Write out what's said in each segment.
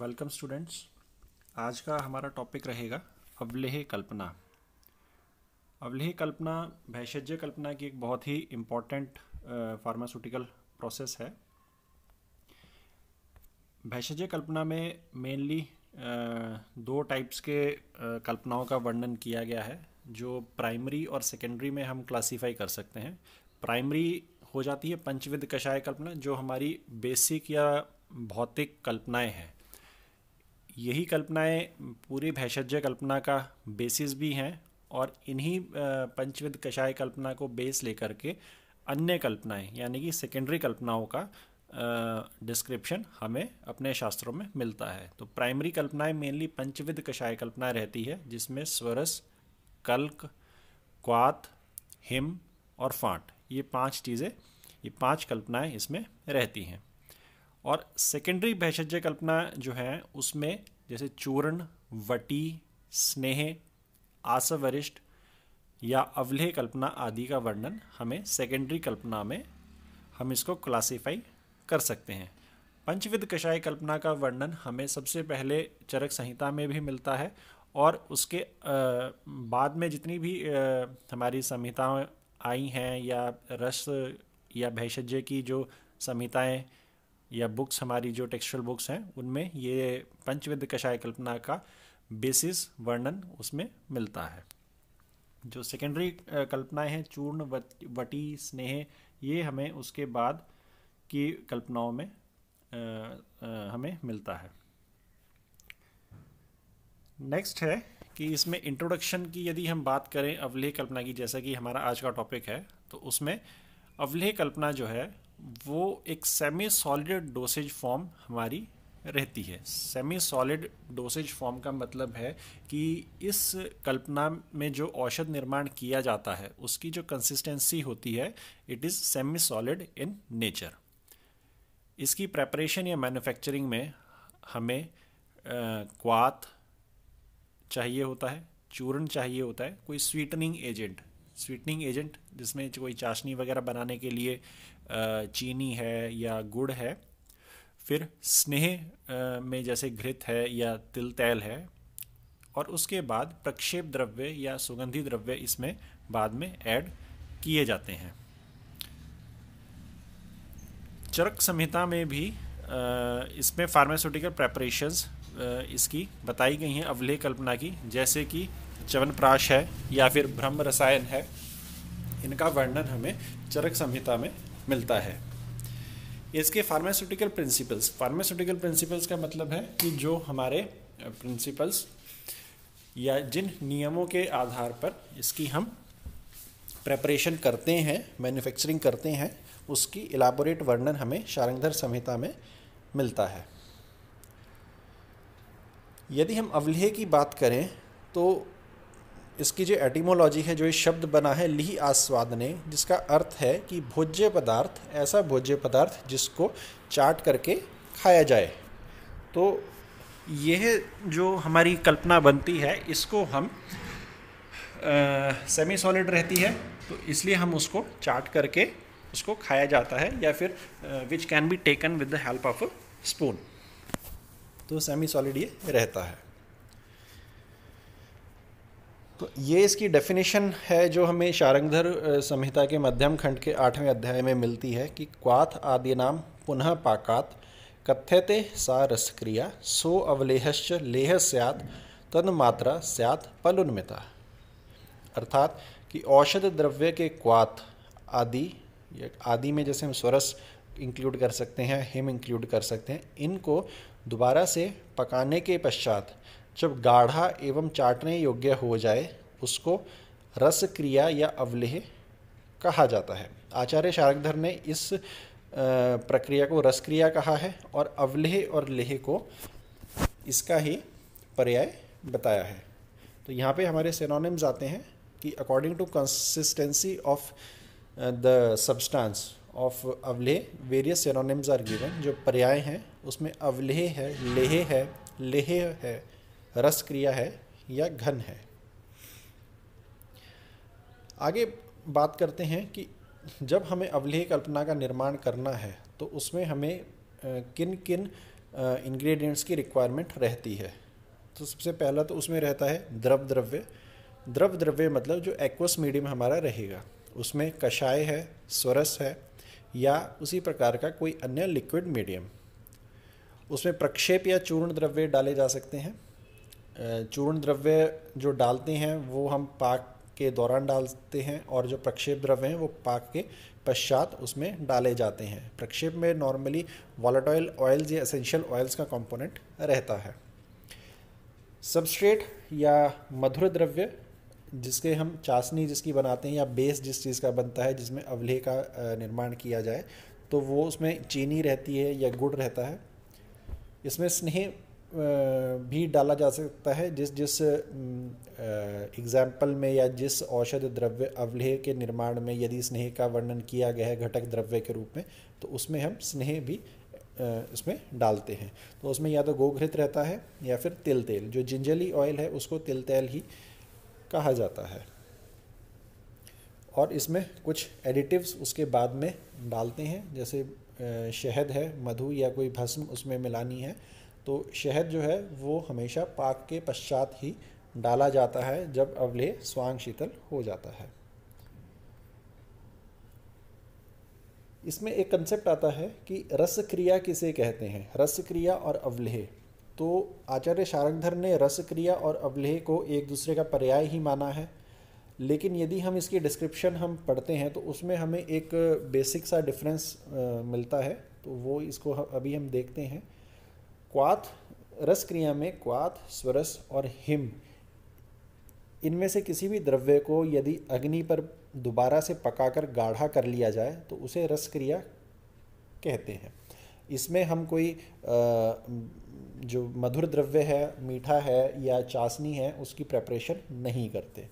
welcome students आज का हमारा टॉपिक रहेगा अवलेह कल्पना अवलेह कल्पना भैषज्य कल्पना की एक बहुत ही इम्पॉर्टेंट फार्मास्यूटिकल प्रोसेस है भैषज्य कल्पना में मेनली दो टाइप्स के कल्पनाओं का वर्णन किया गया है जो प्राइमरी और सेकेंडरी में हम क्लासीफाई कर सकते हैं प्राइमरी हो जाती है पंचविद कषाय कल्पना जो हमारी बेसिक या भौतिक कल्पनाएं हैं यही कल्पनाएं पूरी भैषज्य कल्पना का बेसिस भी हैं और इन्हीं पंचविद कषाय कल्पना को बेस लेकर के अन्य कल्पनाएं यानी कि सेकेंडरी कल्पनाओं का डिस्क्रिप्शन हमें अपने शास्त्रों में मिलता है तो प्राइमरी कल्पनाएं मेनली पंचविद कषाय कल्पना रहती है जिसमें स्वरस कल्क क्वात हिम और फांट ये पांच चीज़ें ये पांच कल्पनाएं इसमें रहती हैं और सेकेंडरी भैषज्य कल्पना जो है उसमें जैसे चूर्ण वटी स्नेह आसवरिष्ठ या अवलेह कल्पना आदि का वर्णन हमें सेकेंडरी कल्पना में हम इसको क्लासीफाई कर सकते हैं पंचविद कषाय कल्पना का वर्णन हमें सबसे पहले चरक संहिता में भी मिलता है और उसके बाद में जितनी भी हमारी संहिताएं आई हैं या रस या भैषज्य की जो संहिताएं या बुक्स हमारी जो टेक्सचुअल बुक्स हैं उनमें ये पंचविद कषाय कल्पना का बेसिस वर्णन उसमें मिलता है जो सेकेंडरी कल्पनाएं हैं चूर्ण वटी स्नेह ये हमें उसके बाद की कल्पनाओं में आ, आ, हमें मिलता है नेक्स्ट है कि इसमें इंट्रोडक्शन की यदि हम बात करें अवलेह कल्पना की जैसा कि हमारा आज का टॉपिक है तो उसमें अवलेह कल्पना जो है वो एक सेमी सॉलिड डोसेज फॉर्म हमारी रहती है सेमी सॉलिड डोसेज फॉर्म का मतलब है कि इस कल्पना में जो औषध निर्माण किया जाता है उसकी जो कंसिस्टेंसी होती है it is semi solid in nature इसकी प्रेपरेशन या मैन्युफैक्चरिंग में हमें क्वात चाहिए होता है चूर्ण चाहिए होता है कोई स्वीटनिंग एजेंट स्वीटनिंग एजेंट जिसमें कोई चाशनी वगैरह बनाने के लिए चीनी है या गुड़ है फिर स्नेह में जैसे घृत है या तिल तैल है और उसके बाद प्रक्षेप द्रव्य या सुगंधी द्रव्य इसमें बाद में ऐड किए जाते हैं चरक संहिता में भी इसमें फार्मास्यूटिकल प्रेपरेशंस इसकी बताई गई हैं अवलेह कल्पना की जैसे कि चवनप्राश है या फिर ब्रह्म रसायन है इनका वर्णन हमें चरक संहिता में मिलता है इसके फार्मास्यूटिकल प्रिंसिपल्स फार्मास्यूटिकल प्रिंसिपल्स का मतलब है कि जो हमारे प्रिंसिपल्स या जिन नियमों के आधार पर इसकी हम प्रेपरेशन करते हैं मैन्युफैक्चरिंग करते हैं उसकी इलाबोरेट वर्णन हमें शारंगधर संहिता में मिलता है यदि हम अवलेह की बात करें तो इसकी जो एटीमोलॉजी है जो ये शब्द बना है लिह आस्वाद ने जिसका अर्थ है कि भोज्य पदार्थ ऐसा भोज्य पदार्थ जिसको चाट करके खाया जाए तो यह जो हमारी कल्पना बनती है इसको हम सेमी सॉलिड रहती है तो इसलिए हम उसको चाट करके उसको खाया जाता है या फिर which can be taken with the help of a spoon तो सेमी सॉलिड ये रहता है तो ये इसकी डेफिनेशन है जो हमें शारंगधर संहिता के मध्यम खंड के आठवें अध्याय में मिलती है कि क्वाथ आदि नाम पुनः पाकात कथ्यते सा रसक्रिया सो अवलेहश्च लेह स्यात तन मात्रा स्यात पलुन्मिता अर्थात कि औषध द्रव्य के क्वात आदि आदि में जैसे हम स्वरस इंक्लूड कर सकते हैं हिम इंक्लूड कर सकते हैं इनको दोबारा से पकाने के पश्चात जब गाढ़ा एवं चाटने योग्य हो जाए उसको रस क्रिया या अवलेह कहा जाता है आचार्य शारकधर ने इस प्रक्रिया को रस क्रिया कहा है और अवलेह और लेह को इसका ही पर्याय बताया है तो यहाँ पे हमारे सेनोनिम्स आते हैं कि according to consistency of the substance of अवलेह वेरियस सेनोनिम्स आर गिवन जो पर्याय हैं उसमें अवलेह है लेह है लेह है रस क्रिया है या घन है आगे बात करते हैं कि जब हमें अवलेह कल्पना का निर्माण करना है तो उसमें हमें किन किन इंग्रेडिएंट्स की रिक्वायरमेंट रहती है तो सबसे पहला तो उसमें रहता है द्रव द्रव्य द्रव द्रव्य मतलब जो एक्वस मीडियम हमारा रहेगा उसमें कषाय है स्वरस है या उसी प्रकार का कोई अन्य लिक्विड मीडियम उसमें प्रक्षेप या चूर्ण द्रव्य डाले जा सकते हैं चूर्ण द्रव्य जो डालते हैं वो हम पाक के दौरान डालते हैं और जो प्रक्षेप द्रव्य हैं वो पाक के पश्चात उसमें डाले जाते हैं प्रक्षेप में नॉर्मली वॉलेटॉयल ऑयल्स या एसेंशियल ऑयल्स का कंपोनेंट रहता है सबस्ट्रेट या मधुर द्रव्य जिसके हम चाशनी जिसकी बनाते हैं या बेस जिस चीज़ का बनता है जिसमें अवलेह का निर्माण किया जाए तो वो उसमें चीनी रहती है या गुड़ रहता है इसमें स्नेह भी डाला जा सकता है जिस जिस एग्जाम्पल में या जिस औषध द्रव्य अवलेह के निर्माण में यदि स्नेह का वर्णन किया गया है घटक द्रव्य के रूप में तो उसमें हम स्नेह भी उसमें डालते हैं तो उसमें या तो गोघृत रहता है या फिर तिल तेल जो जिंजली ऑयल है उसको तिल तेल ही कहा जाता है और इसमें कुछ एडिटिव्स उसके बाद में डालते हैं जैसे शहद है मधु या कोई भस्म उसमें मिलानी है तो शहद जो है वो हमेशा पाक के पश्चात ही डाला जाता है जब अवले स्वांग शीतल हो जाता है इसमें एक कंसेप्ट आता है कि रस क्रिया किसे कहते हैं रस क्रिया और अवलेह तो आचार्य शारंगधर ने रस क्रिया और अवलेह को एक दूसरे का पर्याय ही माना है लेकिन यदि हम इसकी डिस्क्रिप्शन हम पढ़ते हैं तो उसमें हमें एक बेसिक सा डिफरेंस मिलता है तो वो इसको अभी हम देखते हैं क्वाथ रस क्रिया में क्वाथ स्वरस और हिम इनमें से किसी भी द्रव्य को यदि अग्नि पर दोबारा से पकाकर गाढ़ा कर लिया जाए तो उसे रस क्रिया कहते हैं इसमें हम कोई जो मधुर द्रव्य है मीठा है या चासनी है उसकी प्रेपरेशन नहीं करते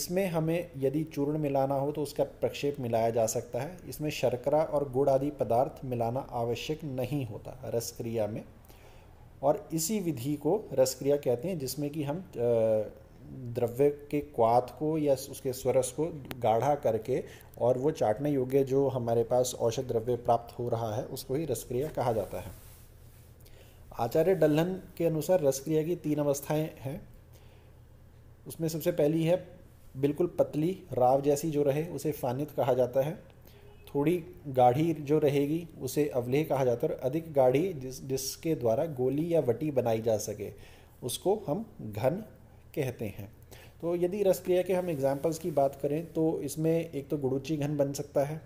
इसमें हमें यदि चूर्ण मिलाना हो तो उसका प्रक्षेप मिलाया जा सकता है इसमें शर्करा और गुड़ आदि पदार्थ मिलाना आवश्यक नहीं होता रस क्रिया में और इसी विधि को रसक्रिया कहते हैं जिसमें कि हम द्रव्य के क्वात को या उसके स्वरस को गाढ़ा करके और वो चाटने योग्य जो हमारे पास औषध द्रव्य प्राप्त हो रहा है उसको ही रसक्रिया कहा जाता है आचार्य डल्हन के अनुसार रसक्रिया की तीन अवस्थाएं हैं उसमें सबसे पहली है बिल्कुल पतली राव जैसी जो रहे उसे फानित कहा जाता है थोड़ी गाढ़ी जो रहेगी उसे अवलेह कहा जाता है और अधिक गाढ़ी जिस जिसके द्वारा गोली या वटी बनाई जा सके उसको हम घन कहते हैं तो यदि रसक्रिया के हम एग्जाम्पल्स की बात करें तो इसमें एक तो गुड़ूची घन बन सकता है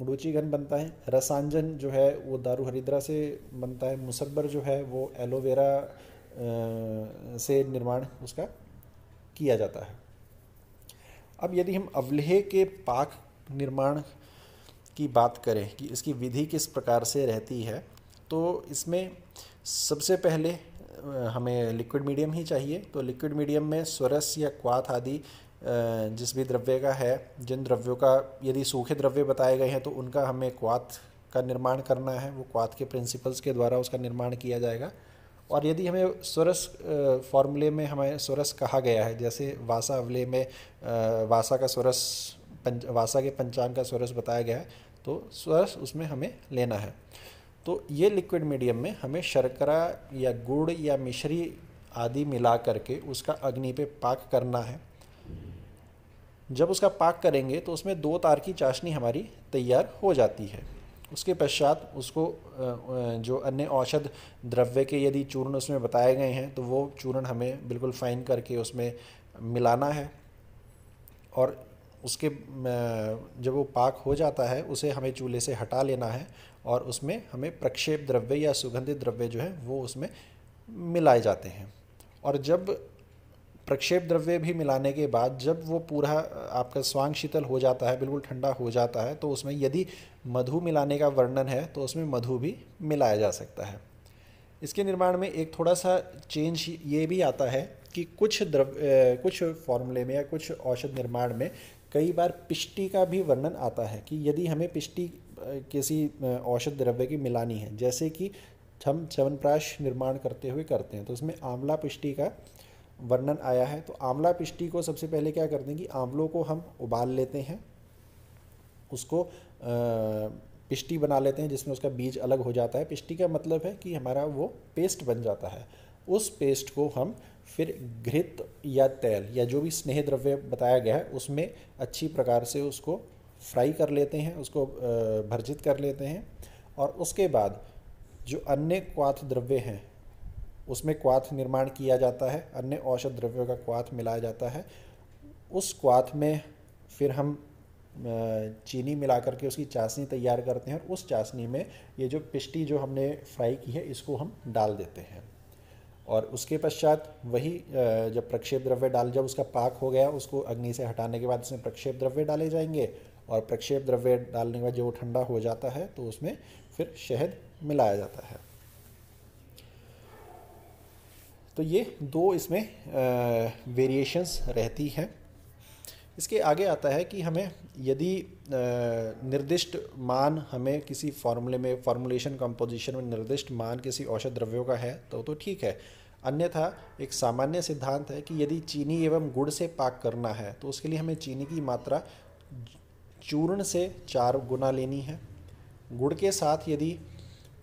गुड़ूची घन बनता है रसांजन जो है वो दारू हरिद्रा से बनता है मुसब्बर जो है वो एलोवेरा से निर्माण उसका किया जाता है अब यदि हम अवलेह के पाक निर्माण की बात करें कि इसकी विधि किस प्रकार से रहती है तो इसमें सबसे पहले हमें लिक्विड मीडियम ही चाहिए तो लिक्विड मीडियम में स्वरस या क्वाथ आदि जिस भी द्रव्य का है जिन द्रव्यों का यदि सूखे द्रव्य बताए गए हैं तो उनका हमें क्वाथ का निर्माण करना है वो क्वाथ के प्रिंसिपल्स के द्वारा उसका निर्माण किया जाएगा और यदि हमें स्वरस फॉर्मूले में हमें स्वरस कहा गया है जैसे वासा अवले में वासा का स्वरस पंच वासा के पंचांग का स्वरस बताया गया है तो रस उसमें हमें लेना है तो ये लिक्विड मीडियम में हमें शर्करा या गुड़ या मिश्री आदि मिला करके उसका अग्नि पे पाक करना है जब उसका पाक करेंगे तो उसमें दो तार की चाशनी हमारी तैयार हो जाती है उसके पश्चात उसको जो अन्य औषध द्रव्य के यदि चूर्ण उसमें बताए गए हैं तो वो चूर्ण हमें बिल्कुल फाइन करके उसमें मिलाना है और उसके जब वो पाक हो जाता है उसे हमें चूल्हे से हटा लेना है और उसमें हमें प्रक्षेप द्रव्य या सुगंधित द्रव्य जो है वो उसमें मिलाए जाते हैं और जब प्रक्षेप द्रव्य भी मिलाने के बाद जब वो पूरा आपका स्वांग शीतल हो जाता है बिल्कुल ठंडा हो जाता है तो उसमें यदि मधु मिलाने का वर्णन है तो उसमें मधु भी मिलाया जा सकता है इसके निर्माण में एक थोड़ा सा चेंज ये भी आता है कि कुछ द्रव्य कुछ फॉर्मूले में या कुछ औषध निर्माण में कई बार पिष्टी का भी वर्णन आता है कि यदि हमें पिष्टी किसी औषध द्रव्य की मिलानी है जैसे कि हम चवनप्राश निर्माण करते हुए करते हैं तो उसमें आंवला पिष्टी का वर्णन आया है तो आंवला पिष्टी को सबसे पहले क्या करते हैं कि आंवलों को हम उबाल लेते हैं उसको पिष्टी बना लेते हैं जिसमें उसका बीज अलग हो जाता है पिष्टी का मतलब है कि हमारा वो पेस्ट बन जाता है उस पेस्ट को हम फिर घृत या तेल या जो भी स्नेह द्रव्य बताया गया है उसमें अच्छी प्रकार से उसको फ्राई कर लेते हैं उसको भर्जित कर लेते हैं और उसके बाद जो अन्य क्वाथ द्रव्य हैं उसमें क्वाथ निर्माण किया जाता है अन्य औषध द्रव्यों का क्वाथ मिलाया जाता है उस क्वाथ में फिर हम चीनी मिला करके उसकी चाशनी तैयार करते हैं और उस चाशनी में ये जो पिष्टी जो हमने फ्राई की है इसको हम डाल देते हैं और उसके पश्चात वही जब प्रक्षेप द्रव्य डाल जब उसका पाक हो गया उसको अग्नि से हटाने के बाद उसमें प्रक्षेप द्रव्य डाले जाएंगे और प्रक्षेप द्रव्य डालने के बाद जब वो ठंडा हो जाता है तो उसमें फिर शहद मिलाया जाता है तो ये दो इसमें वेरिएशंस रहती हैं इसके आगे आता है कि हमें यदि निर्दिष्ट मान हमें किसी फॉर्मूले में फॉर्मुलेशन कंपोजिशन में निर्दिष्ट मान किसी औषध द्रव्यों का है तो तो ठीक है अन्यथा एक सामान्य सिद्धांत है कि यदि चीनी एवं गुड़ से पाक करना है तो उसके लिए हमें चीनी की मात्रा चूर्ण से चार गुना लेनी है गुड़ के साथ यदि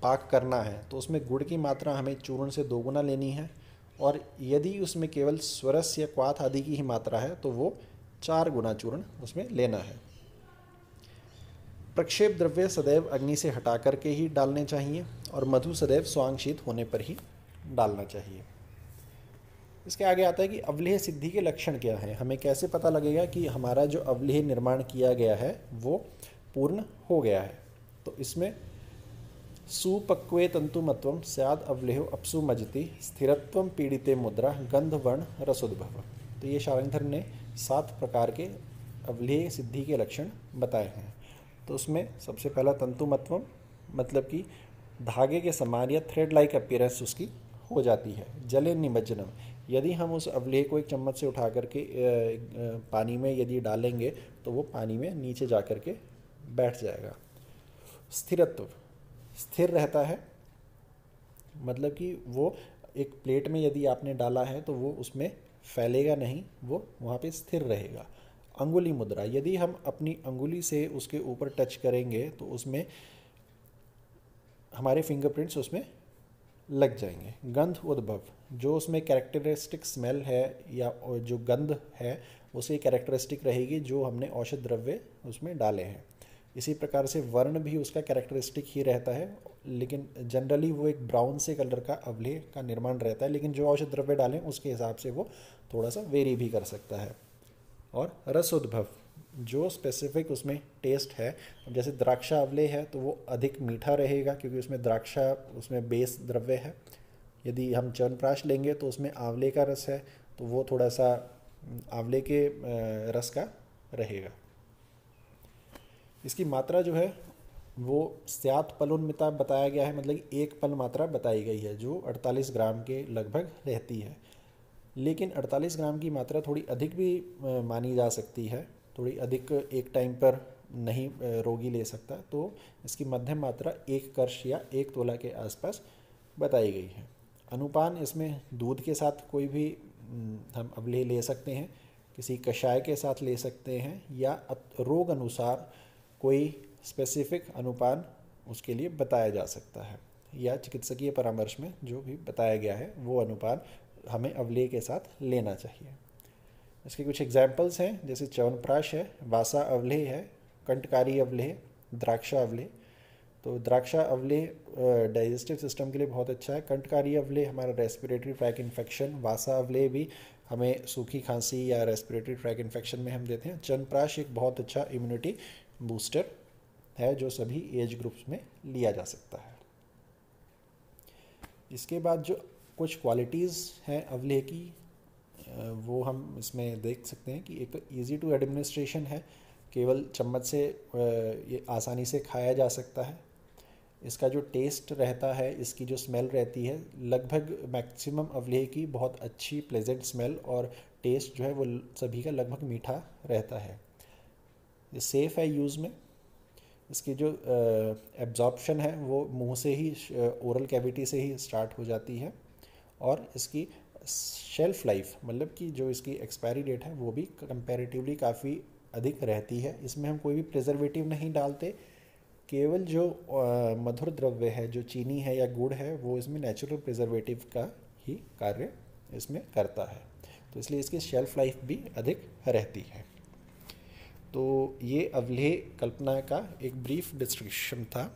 पाक करना है तो उसमें गुड़ की मात्रा हमें चूर्ण से दो गुना लेनी है और यदि उसमें केवल स्वरस या क्वाथ आदि की ही मात्रा है तो वो चार गुना चूर्ण उसमें लेना है प्रक्षेप द्रव्य सदैव अग्नि से हटा करके ही डालने चाहिए और मधु सदैव स्वांगशीत होने पर ही डालना चाहिए इसके आगे आता है कि अवलेह सिद्धि के लक्षण क्या हैं हमें कैसे पता लगेगा कि हमारा जो अवलेह निर्माण किया गया है वो पूर्ण हो गया है तो इसमें सुपक्वे तंतुमत्व स्याद अवलेह अपसु मजति स्थिरत्व पीड़िते मुद्रा गंधवर्ण रसोद्भव तो ये शारंगधर ने सात प्रकार के अवलेह सिद्धि के लक्षण बताए हैं तो उसमें सबसे पहला तंतुमत्वम मतलब कि धागे के समान या थ्रेड लाइक अपीयरेंस उसकी हो जाती है जले निमज्जनम यदि हम उस अवलेह को एक चम्मच से उठा करके पानी में यदि डालेंगे तो वो पानी में नीचे जा कर के बैठ जाएगा स्थिरत्व स्थिर रहता है मतलब कि वो एक प्लेट में यदि आपने डाला है तो वो उसमें फैलेगा नहीं वो वहाँ पे स्थिर रहेगा अंगुली मुद्रा यदि हम अपनी अंगुली से उसके ऊपर टच करेंगे तो उसमें हमारे फिंगरप्रिंट्स उसमें लग जाएंगे गंध उद्भव जो उसमें कैरेक्टरिस्टिक स्मेल है या जो गंध है उसे कैरेक्टरिस्टिक रहेगी जो हमने औषध द्रव्य उसमें डाले हैं इसी प्रकार से वर्ण भी उसका कैरेक्टरिस्टिक ही रहता है लेकिन जनरली वो एक ब्राउन से कलर का अवले का निर्माण रहता है लेकिन जो औषध द्रव्य डालें उसके हिसाब से वो थोड़ा सा वेरी भी कर सकता है और रस उद्भव जो स्पेसिफिक उसमें टेस्ट है जैसे द्राक्षा अवले है तो वो अधिक मीठा रहेगा क्योंकि उसमें द्राक्षा उसमें बेस द्रव्य है यदि हम चवनप्राश लेंगे तो उसमें आंवले का रस है तो वो थोड़ा सा आंवले के रस का रहेगा इसकी मात्रा जो है वो स्यात पलोन्मिता बताया गया है मतलब एक पल मात्रा बताई गई है जो 48 ग्राम के लगभग रहती है लेकिन 48 ग्राम की मात्रा थोड़ी अधिक भी मानी जा सकती है थोड़ी अधिक एक टाइम पर नहीं रोगी ले सकता तो इसकी मध्यम मात्रा एक कर्ष या एक तोला के आसपास बताई गई है अनुपान इसमें दूध के साथ कोई भी हम अवलेह ले सकते हैं किसी कषाय के साथ ले सकते हैं या रोग अनुसार कोई स्पेसिफिक अनुपान उसके लिए बताया जा सकता है या चिकित्सकीय परामर्श में जो भी बताया गया है वो अनुपान हमें अवलेह के साथ लेना चाहिए इसके कुछ एग्जाम्पल्स हैं जैसे च्यवनप्राश है वासा अवलेह है कंटकारी अवलेह द्राक्षा अवलेह तो द्राक्षा अवलेह डाइजेस्टिव सिस्टम के लिए बहुत अच्छा है कंटकारी अवलेह हमारा रेस्पिरेटरी ट्रैक इन्फेक्शन वासा अवलेह भी हमें सूखी खांसी या रेस्पिरेटरी ट्रैक इन्फेक्शन में हम देते हैं चनप्राश एक बहुत अच्छा इम्यूनिटी बूस्टर है जो सभी एज ग्रुप्स में लिया जा सकता है इसके बाद जो कुछ क्वालिटीज़ हैं अवलेह की वो हम इसमें देख सकते हैं कि एक तो ईज़ी टू एडमिनिस्ट्रेशन है केवल चम्मच से ये आसानी से खाया जा सकता है इसका जो टेस्ट रहता है इसकी जो स्मेल रहती है लगभग मैक्सिमम अवलेह की बहुत अच्छी प्लेजेंट स्मेल और टेस्ट जो है वो सभी का लगभग मीठा रहता है सेफ़ है यूज़ में इसकी जो एब्जॉर्प्शन है वो मुंह से ही ओरल कैविटी से ही स्टार्ट हो जाती है और इसकी शेल्फ़ लाइफ मतलब कि जो इसकी एक्सपायरी डेट है वो भी कंपेरेटिवली काफ़ी अधिक रहती है इसमें हम कोई भी प्रिजर्वेटिव नहीं डालते केवल जो आ, मधुर द्रव्य है जो चीनी है या गुड़ है वो इसमें नेचुरल प्रिजर्वेटिव का ही कार्य इसमें करता है तो इसलिए इसकी शेल्फ़ लाइफ भी अधिक रहती है तो ये अवलेह कल्पना का एक ब्रीफ डिस्क्रिप्शन था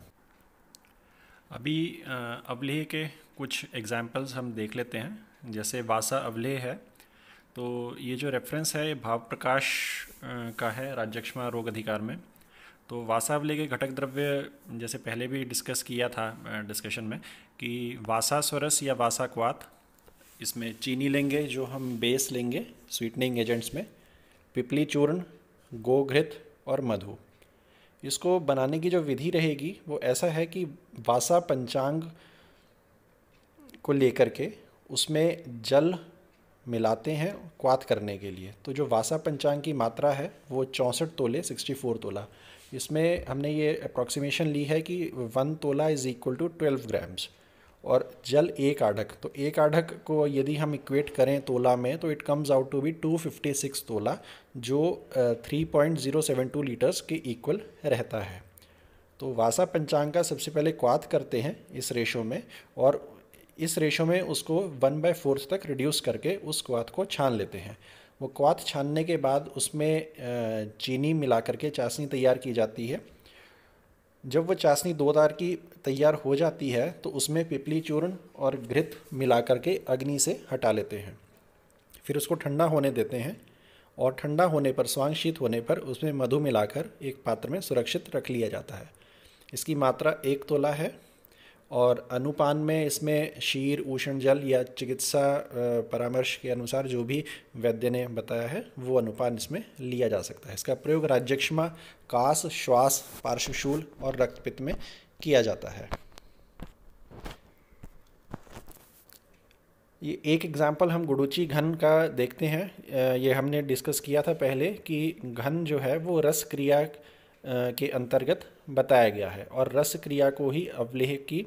अभी अवलेह के कुछ एग्जाम्पल्स हम देख लेते हैं जैसे वासा अवले है तो ये जो रेफरेंस है ये भाव प्रकाश का है राज्यक्षमा रोग अधिकार में तो वासा अवले के घटक द्रव्य जैसे पहले भी डिस्कस किया था डिस्कशन में कि वासा स्वरस या वासा क्वात इसमें चीनी लेंगे जो हम बेस लेंगे स्वीटनिंग एजेंट्स में पिपली चूर्ण गोघृत और मधु इसको बनाने की जो विधि रहेगी वो ऐसा है कि वासा पंचांग को लेकर के उसमें जल मिलाते हैं क्वात करने के लिए तो जो वासा पंचांग की मात्रा है वो चौंसठ तोले सिक्सटी फोर तोला इसमें हमने ये अप्रॉक्सीमेशन ली है कि वन तोला is equal to twelve grams और जल एक आढ़क तो एक आढ़क को यदि हम इक्वेट करें तोला में तो it comes out to be two fifty six तोला जो three point zero seven two litres के इक्वल रहता है तो वासा पंचांग का सबसे पहले क्वात करते हैं इस रेशो में और इस रेशो में उसको वन बाय फोर्थ तक रिड्यूस करके उस क्वाथ को छान लेते हैं वो क्वात छानने के बाद उसमें चीनी मिला करके चाशनी तैयार की जाती है जब वो चाशनी दो दार की तैयार हो जाती है तो उसमें पिपली चूर्ण और घृत मिला करके अग्नि से हटा लेते हैं फिर उसको ठंडा होने देते हैं और ठंडा होने पर स्वांगशीत होने पर उसमें मधु मिलाकर एक पात्र में सुरक्षित रख लिया जाता है इसकी मात्रा एक तोला है और अनुपान में इसमें शीर उष्ण जल या चिकित्सा परामर्श के अनुसार जो भी वैद्य ने बताया है वो अनुपान इसमें लिया जा सकता है इसका प्रयोग राज्यक्षमा कास श्वास पार्श्वशूल और रक्तपित्त में किया जाता है ये एक एग्ज़ाम्पल हम गुडुची घन का देखते हैं ये हमने डिस्कस किया था पहले कि घन जो है वो रस क्रिया के अंतर्गत बताया गया है और रस क्रिया को ही अवलेह की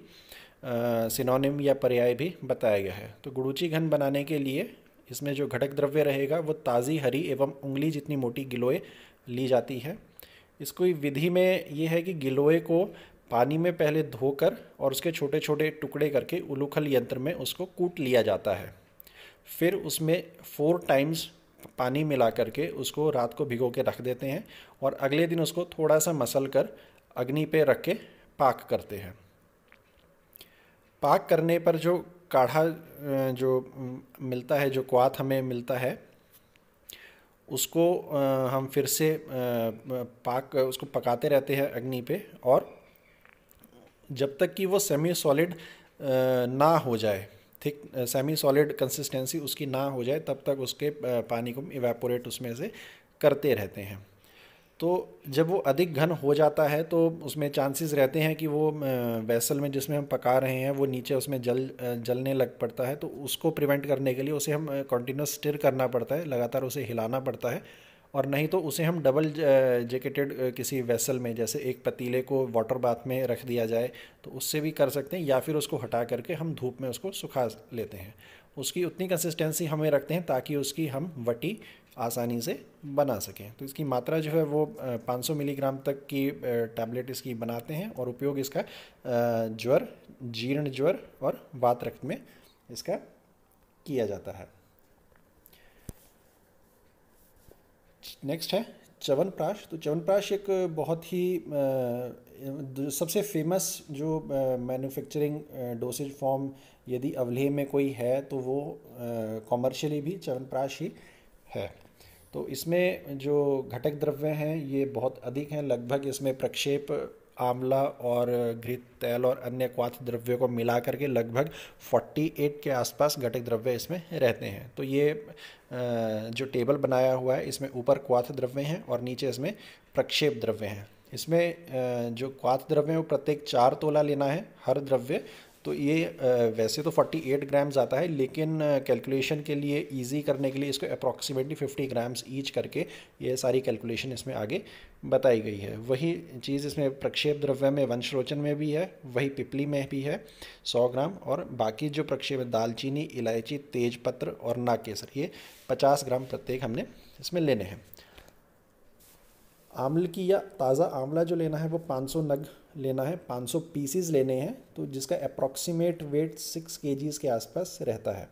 सिनोनिम या पर्याय भी बताया गया है तो गुड़ूची घन बनाने के लिए इसमें जो घटक द्रव्य रहेगा वो ताज़ी हरी एवं उंगली जितनी मोटी गिलोय ली जाती है इसको विधि में ये है कि गिलोय को पानी में पहले धोकर और उसके छोटे छोटे टुकड़े करके उलूखल यंत्र में उसको कूट लिया जाता है फिर उसमें फोर टाइम्स पानी मिला करके उसको रात को भिगो के रख देते हैं और अगले दिन उसको थोड़ा सा मसल कर अग्नि पे रख के पाक करते हैं पाक करने पर जो काढ़ा जो मिलता है जो क्वाथ हमें मिलता है उसको हम फिर से पाक उसको पकाते रहते हैं अग्नि पे और जब तक कि वो सेमी सॉलिड ना हो जाए थिक सेमी सॉलिड कंसिस्टेंसी उसकी ना हो जाए तब तक उसके uh, पानी को इवेपोरेट उसमें से करते रहते हैं तो जब वो अधिक घन हो जाता है तो उसमें चांसेस रहते हैं कि वो वेसल uh, में जिसमें हम पका रहे हैं वो नीचे उसमें जल uh, जलने लग पड़ता है तो उसको प्रिवेंट करने के लिए उसे हम कंटिन्यूस स्टिर करना पड़ता है लगातार उसे हिलाना पड़ता है और नहीं तो उसे हम डबल जैकेटेड किसी वेसल में जैसे एक पतीले को वाटर बाथ में रख दिया जाए तो उससे भी कर सकते हैं या फिर उसको हटा करके हम धूप में उसको सुखा लेते हैं उसकी उतनी कंसिस्टेंसी हमें रखते हैं ताकि उसकी हम वटी आसानी से बना सकें तो इसकी मात्रा जो है वो 500 मिलीग्राम तक की टैबलेट इसकी बनाते हैं और उपयोग इसका ज्वर जीर्ण ज्वर और वात रक्त में इसका किया जाता है नेक्स्ट है च्यवनप्राश तो च्यवनप्राश एक बहुत ही सबसे फेमस जो मैन्युफैक्चरिंग डोसेज फॉर्म यदि अवलेह में कोई है तो वो कॉमर्शियली भी च्यवनप्राश ही है तो इसमें जो घटक द्रव्य हैं ये बहुत अधिक हैं लगभग इसमें प्रक्षेप आंवला और घृत तेल और अन्य क्वाथ द्रव्यों को मिला करके लगभग 48 के आसपास घटक द्रव्य इसमें रहते हैं तो ये जो टेबल बनाया हुआ है इसमें ऊपर क्वाथ द्रव्य हैं और नीचे इसमें प्रक्षेप द्रव्य हैं इसमें जो क्वाथ द्रव्य हैं वो प्रत्येक चार तोला लेना है हर द्रव्य तो ये वैसे तो 48 ग्राम्स आता है लेकिन कैलकुलेशन के लिए इजी करने के लिए इसको अप्रॉक्सीमेटली 50 ग्राम्स ईच करके ये सारी कैलकुलेशन इसमें आगे बताई गई है वही चीज़ इसमें प्रक्षेप द्रव्य में वंशरोचन में भी है वही पिपली में भी है 100 ग्राम और बाकी जो प्रक्षेप दालचीनी इलायची तेजपत्र और ना केसर ये पचास ग्राम प्रत्येक हमने इसमें लेने हैं आमल की या ताज़ा आंवला जो लेना है वो पाँच नग लेना है 500 पीसीज लेने हैं तो जिसका अप्रॉक्सीमेट वेट 6 के के आसपास रहता है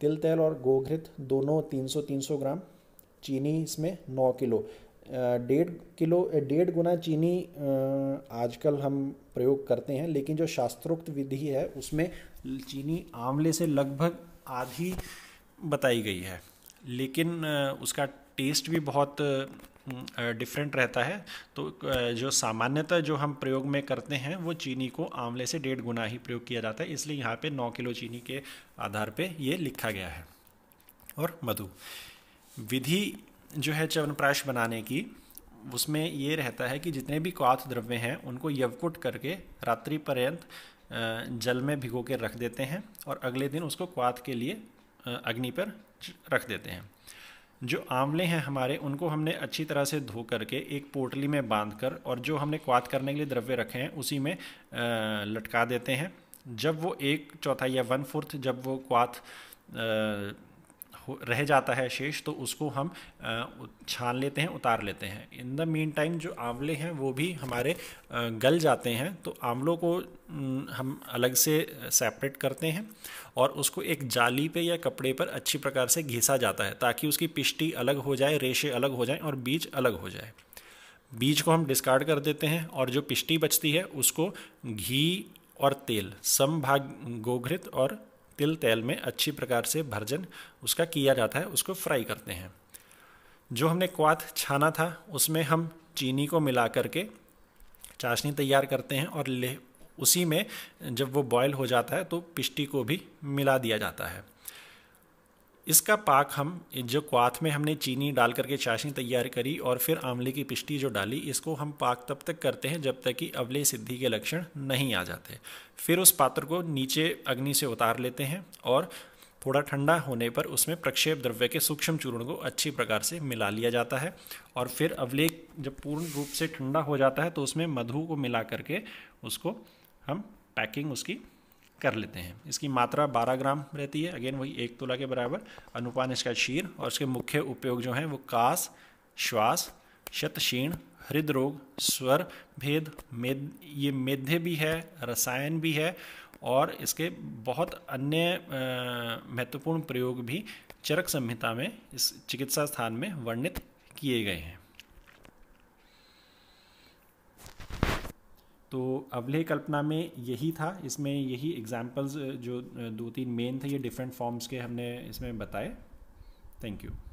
तिल तेल और गोघृत दोनों 300-300 ग्राम चीनी इसमें 9 किलो डेढ़ किलो डेढ़ गुना चीनी आजकल हम प्रयोग करते हैं लेकिन जो शास्त्रोक्त विधि है उसमें चीनी आंवले से लगभग आधी बताई गई है लेकिन उसका टेस्ट भी बहुत डिफरेंट रहता है तो जो सामान्यतः जो हम प्रयोग में करते हैं वो चीनी को आंवले से डेढ़ गुना ही प्रयोग किया जाता है इसलिए यहाँ पे नौ किलो चीनी के आधार पे ये लिखा गया है और मधु विधि जो है च्यवनप्राश बनाने की उसमें ये रहता है कि जितने भी क्वाथ द्रव्य हैं उनको यवकुट करके रात्रि पर्यंत जल में भिगो के रख देते हैं और अगले दिन उसको क्वाथ के लिए अग्नि पर रख देते हैं जो आंवले हैं हमारे उनको हमने अच्छी तरह से धो करके एक पोटली में बांध कर और जो हमने क्वात करने के लिए द्रव्य रखे हैं उसी में लटका देते हैं जब वो एक चौथाई या वन फोर्थ जब वो क्वाथ रह जाता है शेष तो उसको हम छान लेते हैं उतार लेते हैं इन द मेन टाइम जो आंवले हैं वो भी हमारे गल जाते हैं तो आंवलों को हम अलग से सेपरेट करते हैं और उसको एक जाली पे या कपड़े पर अच्छी प्रकार से घिसा जाता है ताकि उसकी पिष्टी अलग हो जाए रेशे अलग हो जाएँ और बीज अलग हो जाए बीज को हम डिस्कार्ड कर देते हैं और जो पिष्टी बचती है उसको घी और तेल समभाग गोघृत और तिल तेल में अच्छी प्रकार से भर्जन उसका किया जाता है उसको फ्राई करते हैं जो हमने क्वाथ छाना था उसमें हम चीनी को मिला करके चाशनी तैयार करते हैं और ले उसी में जब वो बॉयल हो जाता है तो पिष्टी को भी मिला दिया जाता है इसका पाक हम जो क्वाथ में हमने चीनी डाल करके चाशनी तैयार करी और फिर आंवले की पिष्टी जो डाली इसको हम पाक तब तक करते हैं जब तक कि अवले सिद्धि के लक्षण नहीं आ जाते फिर उस पात्र को नीचे अग्नि से उतार लेते हैं और थोड़ा ठंडा होने पर उसमें प्रक्षेप द्रव्य के सूक्ष्म चूर्ण को अच्छी प्रकार से मिला लिया जाता है और फिर अवले जब पूर्ण रूप से ठंडा हो जाता है तो उसमें मधु को मिला करके उसको हम पैकिंग उसकी कर लेते हैं इसकी मात्रा 12 ग्राम रहती है अगेन वही एक तोला के बराबर अनुपान इसका क्षीर और इसके मुख्य उपयोग जो हैं वो कास श्वास शतक्षीण हृदय रोग स्वर भेद मेद ये मेध्य भी है रसायन भी है और इसके बहुत अन्य महत्वपूर्ण प्रयोग भी चरक संहिता में इस चिकित्सा स्थान में वर्णित किए गए हैं तो अवलेह कल्पना में यही था इसमें यही एग्जाम्पल्स जो दो तीन मेन थे ये डिफरेंट फॉर्म्स के हमने इसमें बताए थैंक यू